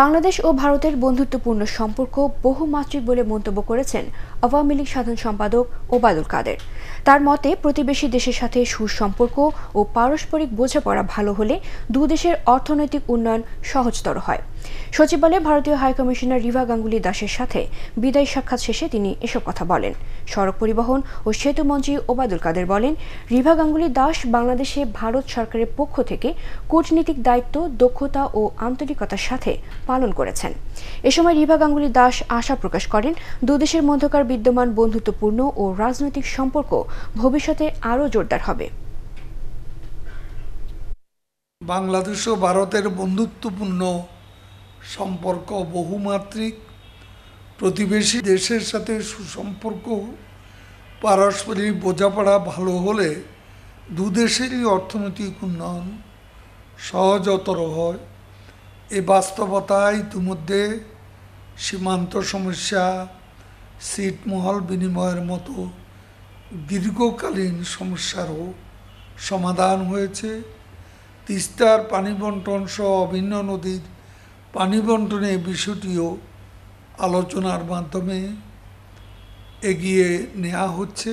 বাংলাদেশ ও ভারতের বন্ধুত্বপূর্ণ সম্পর্ক বহুমাত্রিক বলে মন্তব্য করেছেন আওয়ামী লীগ সাধারণ সম্পাদক ওবায়দুল কাদের তার মতে প্রতিবেশী দেশের সাথে সুসম্পর্ক ও পারস্পরিক বোঝাপড়া ভালো হলে দু দেশের অর্থনৈতিক উন্নয়ন সহজতর হয় সচিবালয়ে ভারতীয় হাইকমিশনার রিভা গাঙ্গুলি দাসের সাথে বিদায় সাক্ষাৎ শেষে তিনি এসব কথা বলেন সড়ক পরিবহন ও সেতু মন্ত্রী ওবায়দুল কাদের বলেন রিভা গাঙ্গুলি দাস বাংলাদেশে ভারত সরকারের পক্ষ থেকে কূটনীতিক দায়িত্ব দক্ষতা ও আন্তরিকতার সাথে পালন করেছেন এ সময় রিভা গাঙ্গুলি দাস আশা প্রকাশ করেন দুদেশের মধ্যকার বিদ্যমান বন্ধুত্বপূর্ণ ও রাজনৈতিক সম্পর্ক ভবিষ্যতে আরও জোরদার হবে বাংলাদেশ ও ভারতের বন্ধুত্বপূর্ণ সম্পর্ক বহুমাত্রিক প্রতিবেশী দেশের সাথে সুসম্পর্ক পারস্পরিক বোঝাপড়া ভালো হলে দুদেশেরই অর্থনৈতিক উন্নয়ন সহজতর হয় এ বাস্তবতা ইতিমধ্যে সীমান্ত সমস্যা সিটমহল বিনিময়ের মতো দীর্ঘকালীন সমস্যারও সমাধান হয়েছে তিস্তার পানি বন্টন সহ অভিন্ন নদীর পানি বন্টনের বিষয়টিও আলোচনার মাধ্যমে এগিয়ে নেওয়া হচ্ছে